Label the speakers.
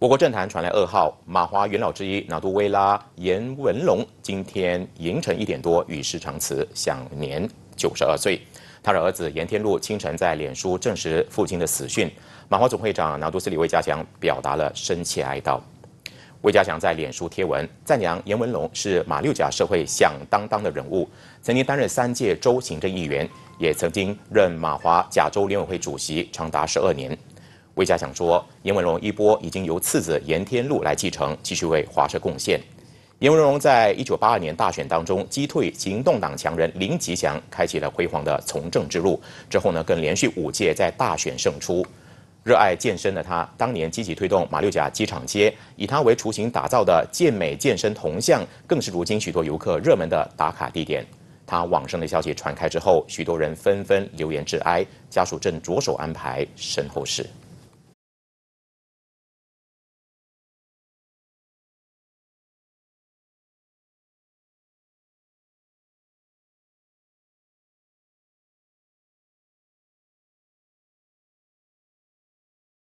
Speaker 1: 我国政坛传来噩耗，马华元老之一拿督威拉颜文龙今天凌晨一点多与世长辞，享年九十二岁。他的儿子颜天禄清晨在脸书证实父亲的死讯。马华总会长拿督斯里魏家祥表达了深切哀悼。魏家祥在脸书贴文赞扬颜文龙是马六甲社会响当当的人物，曾经担任三届州行政议员，也曾经任马华甲州联委会主席长达十二年。魏家祥说：“严文龙一波已经由次子严天禄来继承，继续为华社贡献。严文龙在一九八二年大选当中击退行动党强人林吉祥，开启了辉煌的从政之路。之后呢，更连续五届在大选胜出。热爱健身的他，当年积极推动马六甲机场街，以他为雏形打造的健美健身铜像，更是如今许多游客热门的打卡地点。他往生的消息传开之后，许多人纷纷留言致哀，家属正着手安排身后
Speaker 2: 事。”